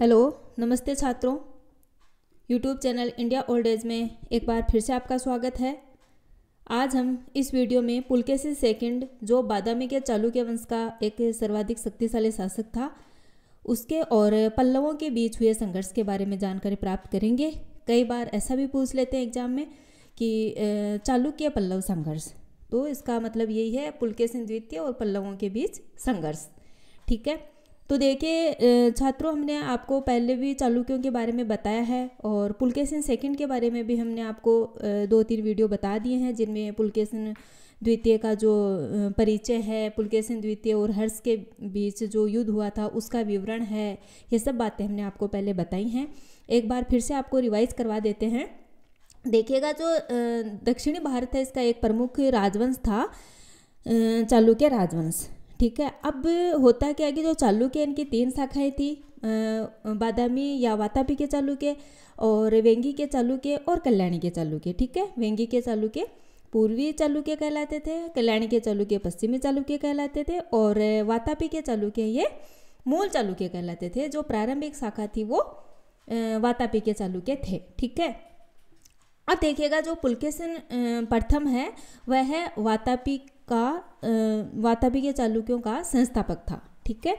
hello नमस्ते छात्रों YouTube channel India old age में एक बार फिर से आपका स्वागत है आज हम इस वीडियो में पुलकेशी सेकंड जो बादामी के चालुक्य वंश का एक सर्वाधिक शक्तिशाली शासक था उसके और पल्लवों के बीच हुए संघर्ष के बारे में जानकारी प्राप्त करेंगे कई बार ऐसा भी पूछ लेते हैं एग्जाम में कि चालुक्य पल्लव संघर्ष तो इसका मतलब यही है पुलकेसिन द्वितीय और पल्लवों के बीच संघर्ष ठीक है तो देखिए छात्रों हमने आपको पहले भी चालुक्यों के बारे में बताया है और पुलकेशन सेकंड के बारे में भी हमने आपको दो तीन वीडियो बता दिए हैं जिनमें पुलकेसन द्वितीय का जो परिचय है पुलकेशन द्वितीय और हर्ष के बीच जो युद्ध हुआ था उसका विवरण है ये सब बातें हमने आपको पहले बताई हैं एक बार फिर से आपको रिवाइज करवा देते हैं देखिएगा जो दक्षिणी भारत है इसका एक प्रमुख राजवंश था चालुक्य राजवंश ठीक है अब होता क्या है कि जो चालुक्य इनकी तीन शाखाएं थी बादामी या वातापी के चालुक्य और वेंगी के चालुक्य और कल्याणी के चालुक्य ठीक है वेंगी के चालुक्य पूर्वी चालुक्य कहलाते थे कल्याणी के चालुक्य पश्चिमी चालुक्य कहलाते थे और वातापी के चालुक्य ये मूल चालुक्य कहलाते थे जो प्रारंभिक शाखा थी वो वातापी के चालुक्य थे ठीक है अब देखिएगा जो पुलकेशन प्रथम है वह है वातापी का वातापी चालुक्यों का संस्थापक था ठीक है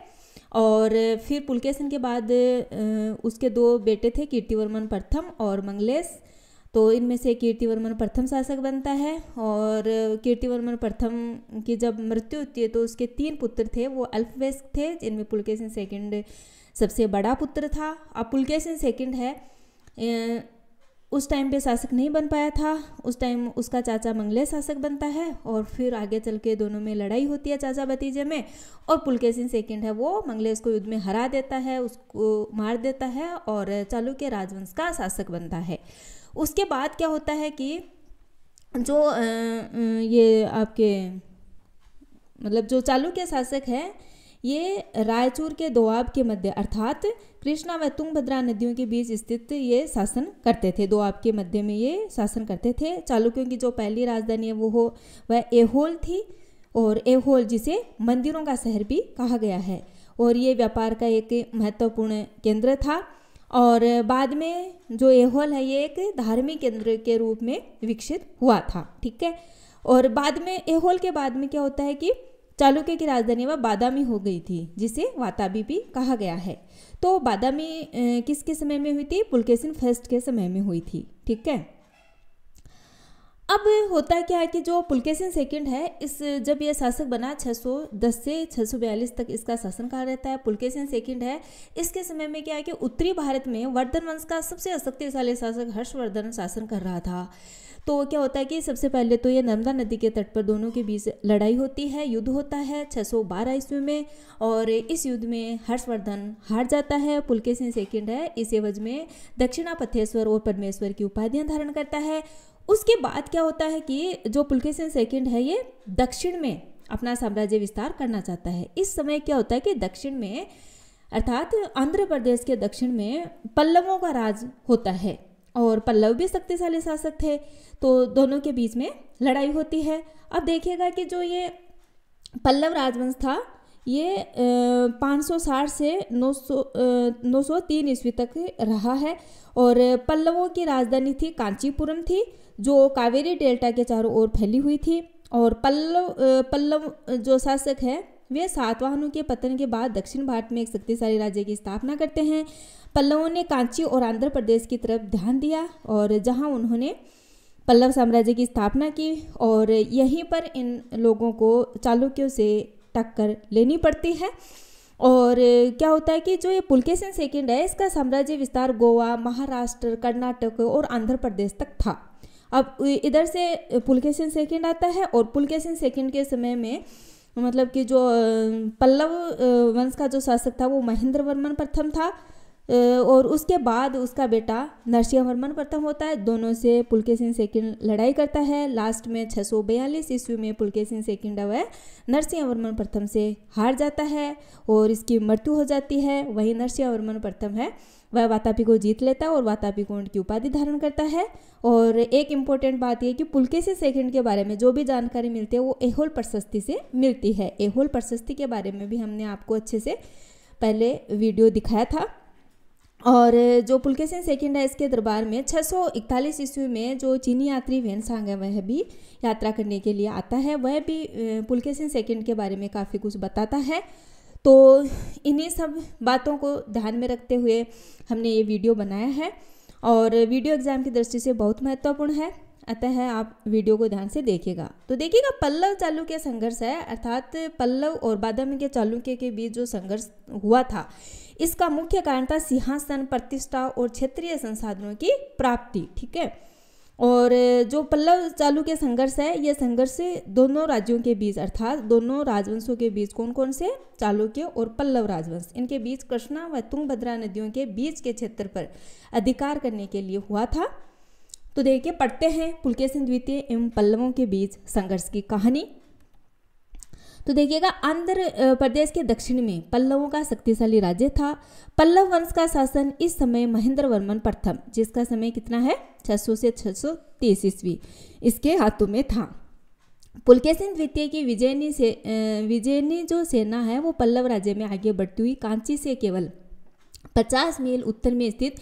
और फिर पुलकेशन के बाद उसके दो बेटे थे कीर्तिवर्मन प्रथम और मंगलेश तो इनमें से कीर्तिवर्मन प्रथम शासक बनता है और कीर्तिवर्मन प्रथम की जब मृत्यु होती है तो उसके तीन पुत्र थे वो अल्फवेस थे जिनमें पुलकेशन सेकंड सबसे बड़ा पुत्र था अब पुलकेशन सेकंड है उस टाइम पे शासक नहीं बन पाया था उस टाइम उसका चाचा मंगले शासक बनता है और फिर आगे चल के दोनों में लड़ाई होती है चाचा भतीजे में और पुलकेसिन सेकंड है वो मंगलेश को युद्ध में हरा देता है उसको मार देता है और चालुक्य राजवंश का शासक बनता है उसके बाद क्या होता है कि जो ये आपके मतलब जो चालुक्य शासक हैं ये रायचूर के दोआब के मध्य अर्थात कृष्णा व तुंगभद्रा नदियों के बीच स्थित ये शासन करते थे दोआब के मध्य में ये शासन करते थे चालुक्यों की जो पहली राजधानी है वो हो वह एहोल थी और एहोल जिसे मंदिरों का शहर भी कहा गया है और ये व्यापार का एक महत्वपूर्ण केंद्र था और बाद में जो एहोल है ये एक धार्मिक केंद्र के रूप में विकसित हुआ था ठीक है और बाद में एहोल के बाद में क्या होता है कि चालुक्य की राजधानी वह बादामी हो गई थी जिसे वाताबी भी कहा गया है तो बादामी किसके समय में हुई थी पुलकेसिन फर्स्ट के समय में हुई थी ठीक है अब होता क्या है कि जो पुलकेशन सेकंड है इस जब यह शासक बना 610 से 642 तक इसका शासनकाल रहता है पुलकेशन सेकंड है इसके समय में क्या है कि उत्तरी भारत में वर्धन वंश का सबसे शक्तिशाली शासक हर्षवर्धन शासन कर रहा था तो क्या होता है कि सबसे पहले तो ये नर्मदा नदी के तट पर दोनों के बीच लड़ाई होती है युद्ध होता है 612 ईस्वी में और इस युद्ध में हर्षवर्धन हार जाता है पुलकेशन सेकंड है इस एवज में दक्षिणा पथेश्वर और परमेश्वर की उपाधियाँ धारण करता है उसके बाद क्या होता है कि जो पुलकेशन सेकेंड है ये दक्षिण में अपना साम्राज्य विस्तार करना चाहता है इस समय क्या होता है कि दक्षिण में अर्थात आंध्र प्रदेश के दक्षिण में पल्लवों का राज होता है और पल्लव भी शक्तिशाली शासक थे तो दोनों के बीच में लड़ाई होती है अब देखिएगा कि जो ये पल्लव राजवंश था ये 560 से 900 तीन ईस्वी तक रहा है और पल्लवों की राजधानी थी कांचीपुरम थी जो कावेरी डेल्टा के चारों ओर फैली हुई थी और पल्लव पल्लव जो शासक है वे सातवाहनों के पतन के बाद दक्षिण भारत में एक शक्तिशाली राज्य की स्थापना करते हैं पल्लवों ने कांची और आंध्र प्रदेश की तरफ ध्यान दिया और जहां उन्होंने पल्लव साम्राज्य की स्थापना की और यहीं पर इन लोगों को चालुक्यों से टक्कर लेनी पड़ती है और क्या होता है कि जो ये पुलकेशन सेकेंड है इसका साम्राज्य विस्तार गोवा महाराष्ट्र कर्नाटक और आंध्र प्रदेश तक था अब इधर से पुलकेशन सेकंड आता है और पुलकेशन सेकंड के समय में मतलब कि जो पल्लव वंश का जो शासक था वो महेंद्र वर्मन प्रथम था और उसके बाद उसका बेटा नरसिंहवर्मन प्रथम होता है दोनों से पुलकेसिन सेकंड लड़ाई करता है लास्ट में छः सौ बयालीस ईस्वी में पुलकेसिन सेकंड वह नरसिंहवर्मन प्रथम से हार जाता है और इसकी मृत्यु हो जाती है वही नरसिंहवर्मन प्रथम है वह वातापी को जीत लेता है और वातापी को की उपाधि धारण करता है और एक इम्पोर्टेंट बात यह कि पुलकेसिन सेकंड के बारे में जो भी जानकारी मिलती है वो एहोल प्रशस्ति से मिलती है एहोल प्रशस्ति के बारे में भी हमने आपको अच्छे से पहले वीडियो दिखाया था और जो पुलकेशन सेकेंड है इसके दरबार में 641 ईस्वी में जो चीनी यात्री वेनसांग है वह भी यात्रा करने के लिए आता है वह भी पुलकेशन सेकेंड के बारे में काफ़ी कुछ बताता है तो इन्हीं सब बातों को ध्यान में रखते हुए हमने ये वीडियो बनाया है और वीडियो एग्ज़ाम की दृष्टि से बहुत महत्वपूर्ण है अतः आप वीडियो को ध्यान से देखिएगा तो देखिएगा पल्लव चालुक्य संघर्ष है अर्थात पल्लव और बादामी के चालुक्य के बीच जो संघर्ष हुआ था इसका मुख्य कारण था सिंहासन प्रतिष्ठा और क्षेत्रीय संसाधनों की प्राप्ति ठीक है और जो पल्लव चालू के संघर्ष है ये संघर्ष दोनों राज्यों के बीच अर्थात दोनों राजवंशों के बीच कौन कौन से चालुक्य और पल्लव राजवंश इनके बीच कृष्णा व तुंगभद्रा नदियों के बीच के क्षेत्र पर अधिकार करने के लिए हुआ था तो देखिए पढ़ते हैं पुलकेशन द्वितीय एवं पल्लवों के बीच संघर्ष की कहानी तो देखिएगा आंध्र प्रदेश के दक्षिण में पल्लवों का शक्तिशाली राज्य था पल्लव वंश का शासन इस समय महेंद्र वर्मन प्रथम जिसका समय कितना है 600 से 630 ईस्वी इसके हाथों में था पुलकेसिन द्वितीय की विजयनी से विजयनी जो सेना है वो पल्लव राज्य में आगे बढ़ती हुई कांची से केवल 50 मील उत्तर में स्थित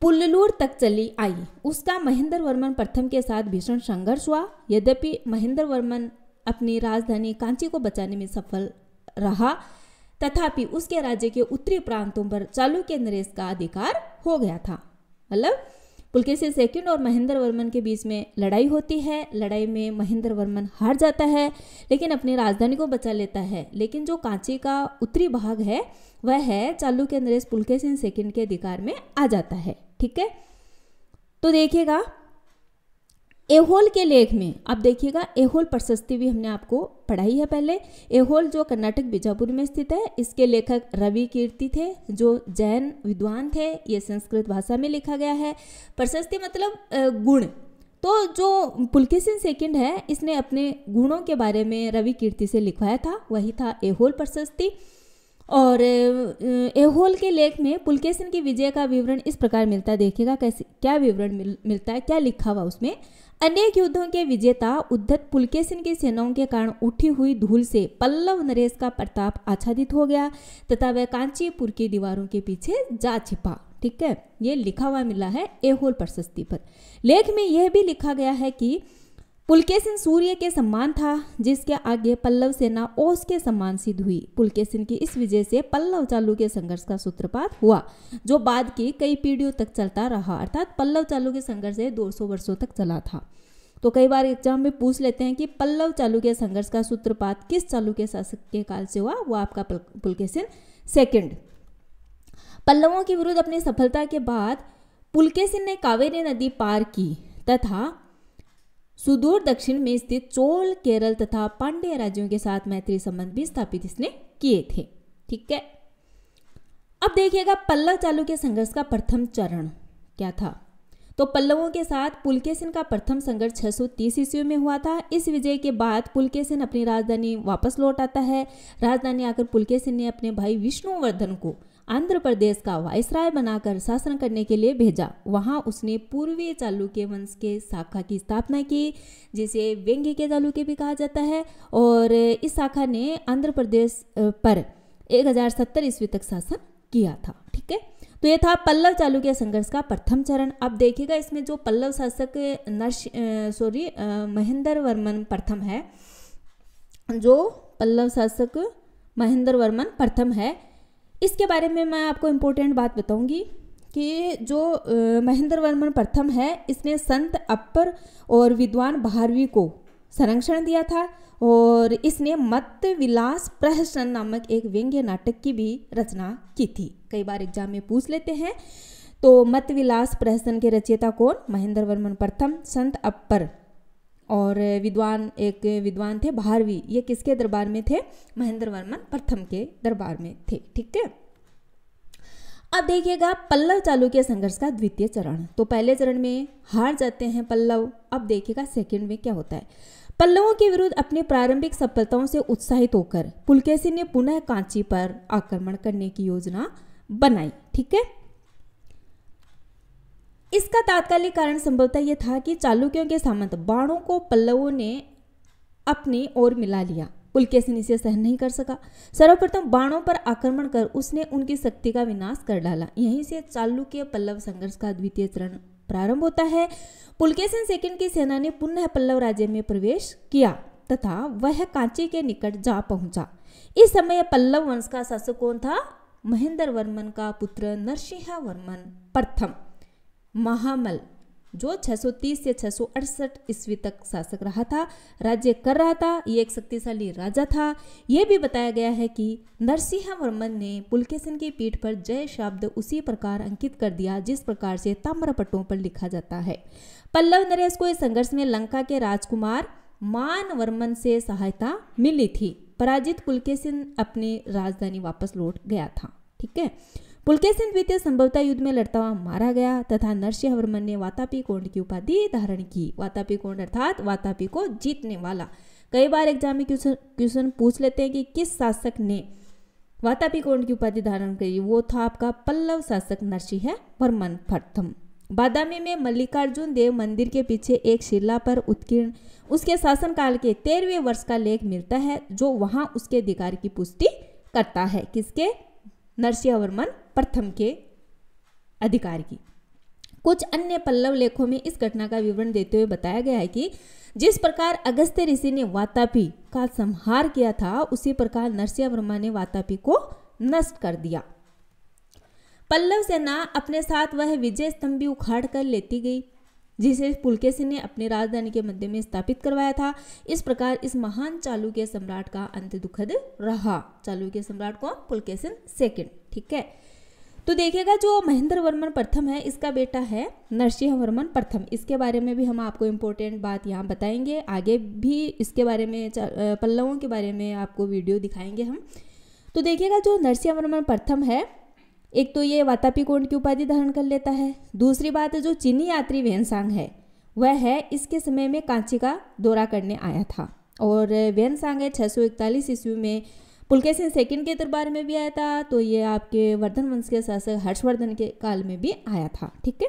पुल्लूर तक चली आई उसका महेंद्र वर्मन प्रथम के साथ भीषण संघर्ष हुआ यद्यपि महेंद्र वर्मन अपनी राजधानी कांची को बचाने में सफल रहा तथापि उसके राज्य के उत्तरी प्रांतों पर चालुक्य नरेश का अधिकार हो गया था मतलब पुलकेशी सेकंड और महेंद्र वर्मन के बीच में लड़ाई होती है लड़ाई में महेंद्र वर्मन हार जाता है लेकिन अपनी राजधानी को बचा लेता है लेकिन जो कांची का उत्तरी भाग है वह है चालुक्य नरेश पुलकेसिन सेकंड के अधिकार में आ जाता है ठीक है तो देखिएगा एहोल के लेख में आप देखिएगा एहोल प्रशस्ति भी हमने आपको पढ़ाई है पहले एहोल जो कर्नाटक बीजापुर में स्थित है इसके लेखक रवि कीर्ति थे जो जैन विद्वान थे ये संस्कृत भाषा में लिखा गया है प्रशस्ति मतलब गुण तो जो पुलकेशन सेकंड सेकेंड है इसने अपने गुणों के बारे में रवि कीर्ति से लिखवाया था वही था एहोल प्रशस्ति और एहोल के लेख में पुलकेसन की विजय का विवरण इस प्रकार मिलता है देखिएगा कैसे क्या विवरण मिल, मिलता है क्या लिखा हुआ उसमें अनेक युद्धों के विजेता उद्धत पुलकेसिन की सेनाओं के कारण उठी हुई धूल से पल्लव नरेश का प्रताप आच्छादित हो गया तथा वह कांचीपुर की दीवारों के पीछे जा छिपा ठीक है ये लिखा हुआ मिला है एहोल प्रशस्ति पर लेख में यह भी लिखा गया है कि पुलकेसिन सूर्य के सम्मान था जिसके आगे पल्लव सेना ओस के सम्मान सिद्ध हुई पुलकेसिन की इस विजय से पल्लव चालुक्य संघर्ष का सूत्रपात हुआ जो बाद की कई पीढ़ियों तक चलता रहा अर्थात पल्लव चालुक्य संघर्ष दो सौ वर्षो तक चला था तो कई बार एग्जाम में पूछ लेते हैं कि पल्लव चालुक्य संघर्ष का सूत्रपात किस चालुक्य शासक के काल से हुआ वो आपका पुलकेसिन सेकेंड पल्लवों के विरुद्ध अपनी सफलता के बाद पुलकेसिन ने कावेरी नदी पार की तथा सुदूर दक्षिण में स्थित चोल केरल तथा पांड्य राज्यों के साथ मैत्री संबंध भी स्थापित इसने किए थे ठीक है अब देखिएगा पल्लव चालुक्य संघर्ष का प्रथम चरण क्या था तो पल्लवों के साथ पुलकेसिन का प्रथम संघर्ष 630 ईस्वी में हुआ था इस विजय के बाद पुलकेसिन अपनी राजधानी वापस लौट आता है राजधानी आकर पुलकेसिन ने अपने भाई विष्णुवर्धन को आंध्र प्रदेश का वायसराय बनाकर शासन करने के लिए भेजा वहां उसने पूर्वी चालुक्य वंश के शाखा की स्थापना की जिसे व्यंग्य के चालुक्य भी कहा जाता है और इस शाखा ने आंध्र प्रदेश पर 1070 ईस्वी तक शासन किया था ठीक है तो ये था पल्लव चालुक्य संघर्ष का प्रथम चरण अब देखिएगा इसमें जो पल्लव शासक नर्स सॉरी महेंद्र वर्मन प्रथम है जो पल्लव शासक महेंद्र वर्मन प्रथम है इसके बारे में मैं आपको इम्पोर्टेंट बात बताऊंगी कि जो महेंद्र वर्मन प्रथम है इसने संत अपर और विद्वान भारवी को संरक्षण दिया था और इसने मत विलास प्रहसन नामक एक व्यंग्य नाटक की भी रचना की थी कई बार एग्जाम में पूछ लेते हैं तो मत विलास प्रहसन के रचयिता कौन महेंद्र वर्मन प्रथम संत अपर और विद्वान एक विद्वान थे भारवी ये किसके दरबार में थे महेंद्र वर्मन प्रथम के दरबार में थे ठीक है अब देखिएगा पल्लव चालुक्य संघर्ष का द्वितीय चरण तो पहले चरण में हार जाते हैं पल्लव अब देखिएगा सेकंड में क्या होता है पल्लवों के विरुद्ध अपने प्रारंभिक सफलताओं से उत्साहित होकर पुलकेसी ने पुनः कांची पर आक्रमण करने की योजना बनाई ठीक है इसका तात्कालिक कारण संभवतः यह था कि चालुक्यों के सामंत बाणों को पल्लवों ने अपनी ओर मिला लिया पुलकेशन इसे सहन नहीं कर सका सर्वप्रथम बाणों पर आक्रमण कर उसने उनकी शक्ति का विनाश कर डाला यहीं से चालुक्य पल्लव संघर्ष का द्वितीय चरण प्रारंभ होता है पुलकेशन सेकंड की सेना ने पुनः पल्लव राज्य में प्रवेश किया तथा वह कांची के निकट जा पहुंचा इस समय पल्लव वंश का शासक कौन था महेंद्र वर्मन का पुत्र नरसिंह वर्मन प्रथम महामल जो 630 से 668 ईस्वी तक शासक रहा था राज्य कर रहा था ये एक शक्तिशाली राजा था यह भी बताया गया है कि नरसिंह वर्मन ने पुलकेशन की पीठ पर जय शब्द उसी प्रकार अंकित कर दिया जिस प्रकार से ताम्रपट्टों पर लिखा जाता है पल्लव नरेश को इस संघर्ष में लंका के राजकुमार मान वर्मन से सहायता मिली थी पराजित पुलकेशन अपनी राजधानी वापस लौट गया था ठीक है पुलकेसिन द्वितीय संभवता युद्ध में लड़ता हुआ मारा गया तथा नरसिंहवर्मन ने वातापी कोंड की उपाधि धारण की वातापी कोंड अर्थात वातापी को जीतने वाला कई बार एग्जाम में क्वेश्चन पूछ लेते हैं कि किस शासक ने वातापी कोंड की उपाधि धारण करी वो था आपका पल्लव शासक नरसिंह वर्मन प्रथम बादामी में मल्लिकार्जुन देव मंदिर के पीछे एक शिला पर उत्कीर्ण उसके शासनकाल के तेरहवें वर्ष का लेख मिलता है जो वहां उसके अधिकार की पुष्टि करता है किसके वर्मन प्रथम के अधिकार की कुछ अन्य पल्लव लेखों में इस घटना का विवरण देते हुए बताया गया है कि जिस प्रकार अगस्त्य ऋषि ने वातापी का संहार किया था उसी प्रकार नरसिंह वर्मा ने वातापी को नष्ट कर दिया पल्लव सेना अपने साथ वह विजय स्तंभ भी उखाड़ कर लेती गई जिसे पुलकेसी ने अपनी राजधानी के मध्य में स्थापित करवाया था इस प्रकार इस महान चालुक्य सम्राट का अंत दुखद रहा चालुक्य सम्राट कौन पुलकेसिन सेकंड ठीक है तो देखिएगा जो महेंद्र वर्मन प्रथम है इसका बेटा है नरसिंह वर्मन प्रथम इसके बारे में भी हम आपको इम्पोर्टेंट बात यहाँ बताएंगे आगे भी इसके बारे में पल्लवों के बारे में आपको वीडियो दिखाएंगे हम तो देखिएगा जो नरसिंह वर्मन प्रथम है एक तो ये वातापी कोण की उपाधि धारण कर लेता है दूसरी बात जो चीनी यात्री वेनसांग है वह है इसके समय में कांची का दौरा करने आया था और वेनसांग है छः सौ इकतालीस ईस्वी में पुलकेसिन सेकंड के दरबार में भी आया था तो ये आपके वर्धन वंश के शासक हर्षवर्धन के काल में भी आया था ठीक है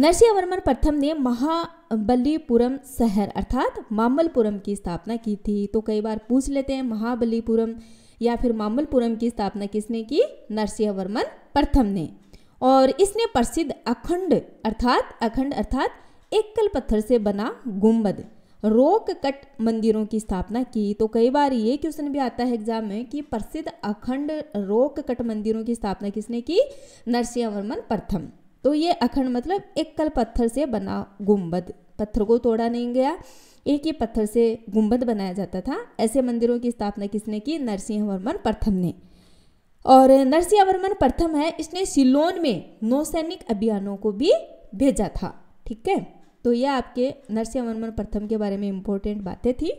नरसिंहवर्मन प्रथम ने महाबलीपुरम शहर अर्थात मामलपुरम की स्थापना की थी तो कई बार पूछ लेते हैं महाबलीपुरम या फिर मामलपुरम की स्थापना किसने की नरसिंहवर्मन प्रथम ने और इसने प्रसिद्ध अखंड अर्थात अखंड अर्थात एकल पत्थर से बना गुम्बद रोक कट मंदिरों की स्थापना की तो कई बार ये क्वेश्चन भी आता है एग्जाम में कि प्रसिद्ध अखंड रोक कट मंदिरों की स्थापना किसने की नरसिंह वर्मन प्रथम तो ये अखंड मतलब एकल पत्थर से बना गुम्बद पत्थर को तोड़ा नहीं गया एक ही पत्थर से गुम्बद बनाया जाता था ऐसे मंदिरों की स्थापना किसने की नरसिंह वर्मन प्रथम ने और नरसिंह वर्मन प्रथम है इसने सिलोन में नौसैनिक अभियानों को भी भेजा था ठीक है तो ये आपके नरसिंह वर्मन प्रथम के बारे में इम्पोर्टेंट बातें थी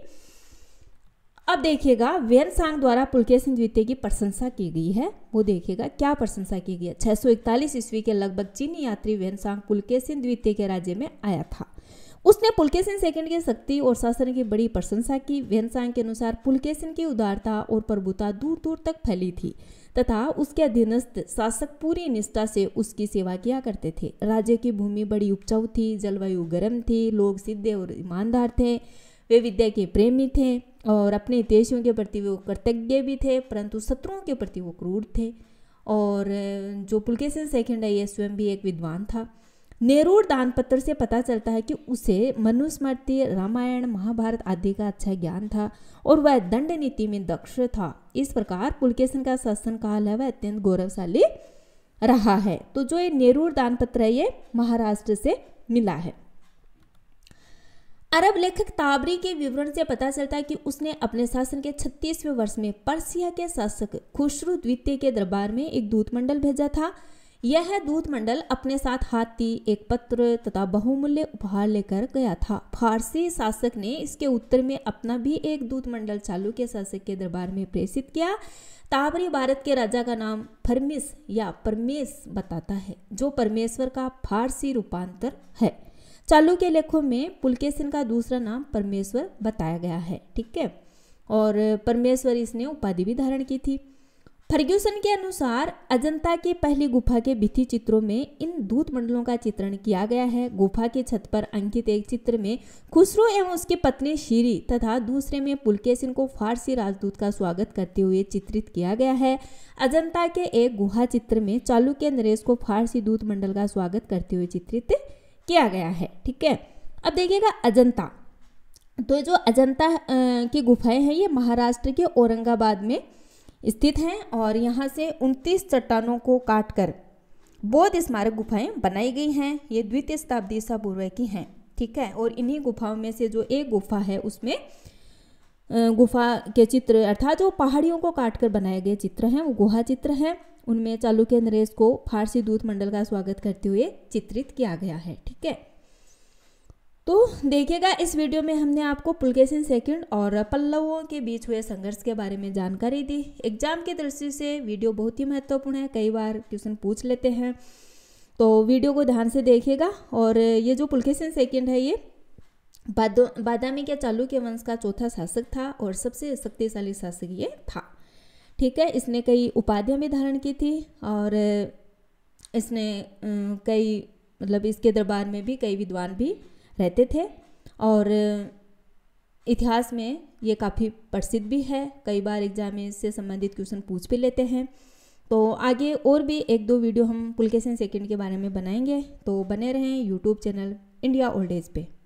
अब देखिएगा वेन सांग द्वारा पुलकेशन द्वितीय की प्रशंसा की गई है वो देखिएगा क्या प्रशंसा की गई है इकतालीस ईस्वी के लगभग चीनी यात्री वेन सांग पुलकेश द्वितीय के राज्य में आया था उसने पुलकेश सेकंड की शक्ति और शासन की बड़ी प्रशंसा की वेन सांग के अनुसार पुलकेशन की उदारता और प्रभुता दूर दूर तक फैली थी तथा उसके अधीनस्थ शासक पूरी निष्ठा से उसकी सेवा किया करते थे राज्य की भूमि बड़ी उपजाऊ थी जलवायु गर्म थी लोग सिद्ध और ईमानदार थे वे विद्या के प्रेमी थे और अपने देशों के प्रति वो कर्तज्ञ भी थे परंतु शत्रुओं के प्रति वो क्रूर थे और जो पुलकेशन सेकेंड आई एस स्वयं भी एक विद्वान था नेरूर दानपत्र से पता चलता है कि उसे मनुस्मृति रामायण महाभारत आदि का अच्छा ज्ञान था और वह दंड नीति में दक्ष था इस प्रकार पुलकेशन का शासन काल है वह अत्यंत गौरवशाली रहा है तो जो ये नेरूर दानपत्र है ये महाराष्ट्र से मिला है अरब लेखक ताबरी के विवरण से पता चलता है कि उसने अपने शासन के 36वें वर्ष में पर्सिया के शासक खुशरू द्वितीय के दरबार में एक दूतमंडल भेजा था यह दूत मंडल अपने साथ हाथी एक पत्र तथा बहुमूल्य उपहार लेकर गया था फारसी शासक ने इसके उत्तर में अपना भी एक दूत मंडल चालू के शासक के दरबार में प्रेषित किया ताबरी भारत के राजा का नाम फरमिस या परमेश बताता है जो परमेश्वर का फारसी रूपांतर है चालू के लेखों में पुलकेशन का दूसरा नाम परमेश्वर बताया गया है ठीक है और परमेश्वर इसने उपाधि भी धारण की थी फर्ग्यूसन के अनुसार अजंता के पहली गुफा के भित्ति चित्रों में इन दूत मंडलों का चित्रण किया गया है गुफा के छत पर अंकित एक चित्र में खुसरो एवं उसके पत्नी शीरी तथा दूसरे में पुलकेसिन को फारसी राजदूत का स्वागत करते हुए चित्रित किया गया है अजंता के एक गुहा चित्र में चालुक्य नरेश को फारसी दूत मंडल का स्वागत करते हुए चित्रित किया गया है ठीक है अब देखिएगा अजंता तो जो अजंता की गुफाएं हैं ये महाराष्ट्र के औरंगाबाद में स्थित हैं और यहाँ से 29 चट्टानों को काटकर बौद्ध स्मारक गुफाएं बनाई गई हैं ये द्वितीय शताब्दी ईसा पूर्व की हैं ठीक है और इन्हीं गुफाओं में से जो एक गुफा है उसमें गुफा के चित्र अर्थात जो पहाड़ियों को काटकर बनाए गए चित्र हैं वो गुहा चित्र हैं उनमें चालुक्य नरेश को फारसी दूत मंडल का स्वागत करते हुए चित्रित किया गया है ठीक है तो देखिएगा इस वीडियो में हमने आपको पुलकेसिन सेकंड और पल्लवों के बीच हुए संघर्ष के बारे में जानकारी दी एग्जाम की दृष्टि से वीडियो बहुत ही महत्वपूर्ण है कई बार क्वेश्चन पूछ लेते हैं तो वीडियो को ध्यान से देखिएगा और ये जो पुलकेशन सेकंड है ये बादामी के चालुक्य वंश का चौथा शासक था और सबसे शक्तिशाली शासक ये था ठीक है इसने कई उपाधियाँ भी धारण की थी और इसने कई मतलब इसके दरबार में भी कई विद्वान भी रहते थे और इतिहास में ये काफ़ी प्रसिद्ध भी है कई बार एग्जाम में इससे संबंधित क्वेश्चन पूछ भी लेते हैं तो आगे और भी एक दो वीडियो हम पुलकेशन सेकंड के बारे में बनाएंगे तो बने रहें YouTube channel India old age पे